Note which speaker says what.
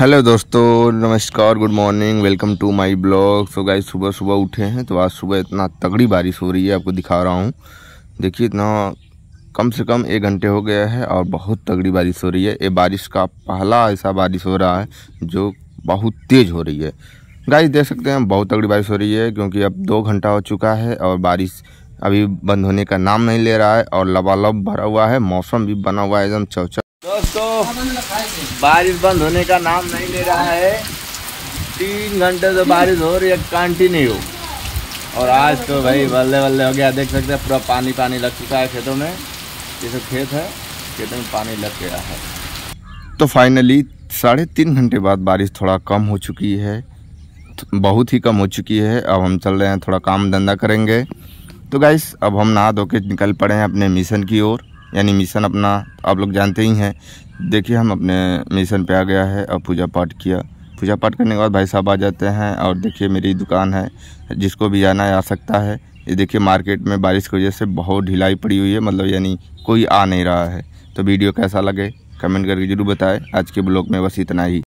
Speaker 1: hello दोस्तों नमस्कार good morning welcome to my blog so guys सुबह सुबह उठे हैं तो आज सुबह इतना तगड़ी बारिश हो रही है आपको दिखा रहा हूँ देखिए इतना कम से कम एक घंटे हो गया है और बहुत तगड़ी बारिश हो रही है ये बारिश का पहला ऐसा बारिश हो रहा है जो बहुत तेज़ हो रही है गाइस देख सकते हैं बहुत तगड़ी बारिश हो रही है क्योंकि अब दो घंटा हो चुका है और बारिश अभी बंद होने का नाम नहीं ले रहा है और लबालब भरा हुआ है मौसम भी बना हुआ है एकदम चौचा
Speaker 2: दोस्तों बारिश बंद होने का नाम नहीं ले रहा है तीन घंटे से बारिश हो रही है कंटिन्यू और आज तो भाई बल्ले बल्ले हो गया देख सकते हैं पूरा पानी पानी लग चुका है खेतों में जैसे खेत है खेतों में पानी लग गया है
Speaker 1: तो फाइनली साढ़े तीन घंटे बाद बारिश थोड़ा कम हो चुकी है बहुत ही कम हो चुकी है अब हम चल रहे हैं थोड़ा काम धंधा करेंगे तो गाइस अब हम नहा धो के निकल पड़े हैं अपने मिशन की ओर यानी मिशन अपना आप लोग जानते ही हैं देखिए हम अपने मिशन पे आ गया है और पूजा पाठ किया पूजा पाठ करने के बाद भाई साहब आ जाते हैं और देखिए मेरी दुकान है जिसको भी जाना आ सकता है ये देखिए मार्केट में बारिश की वजह से बहुत ढिलाई पड़ी हुई है मतलब यानी कोई आ नहीं रहा है तो वीडियो कैसा लगे कमेंट करके ज़रूर बताएं आज के ब्लॉग में बस इतना ही